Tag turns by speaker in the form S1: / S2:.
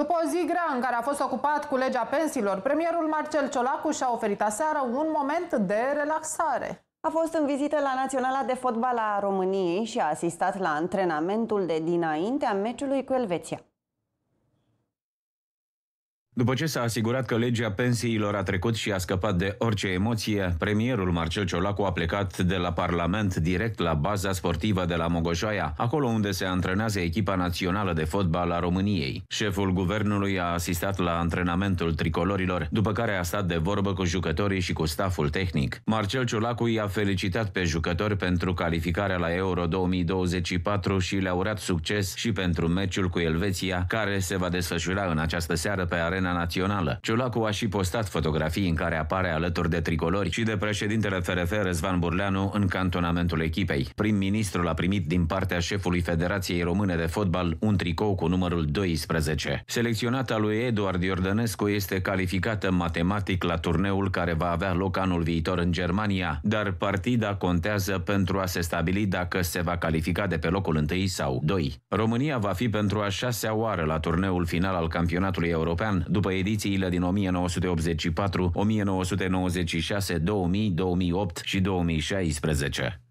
S1: După o zi grea în care a fost ocupat cu legea pensiilor, premierul Marcel Ciolacu și-a oferit aseară un moment de relaxare. A fost în vizită la Naționala de Fotbal a României și a asistat la antrenamentul de dinaintea meciului cu Elveția.
S2: După ce s-a asigurat că legea pensiilor a trecut și a scăpat de orice emoție, premierul Marcel Ciolacu a plecat de la Parlament direct la baza sportivă de la Mogoșoaia, acolo unde se antrenează echipa națională de fotbal a României. Șeful guvernului a asistat la antrenamentul tricolorilor, după care a stat de vorbă cu jucătorii și cu staful tehnic. Marcel Ciolacu i-a felicitat pe jucători pentru calificarea la Euro 2024 și le-a urat succes și pentru meciul cu Elveția, care se va desfășura în această seară pe arena scena națională. Ciolacu a și postat fotografii în care apare alături de tricolori și de președintele FRF Răzvan Burleanu în cantonamentul echipei. Prim-ministrul a primit din partea șefului Federației Române de Fotbal un tricou cu numărul 12. Selecționata lui Eduard Iordănescu este calificată matematic la turneul care va avea loc anul viitor în Germania, dar partida contează pentru a se stabili dacă se va califica de pe locul 1 sau 2. România va fi pentru a șasea oară la turneul final al campionatului european, după edițiile din 1984, 1996, 2000, 2008 și 2016.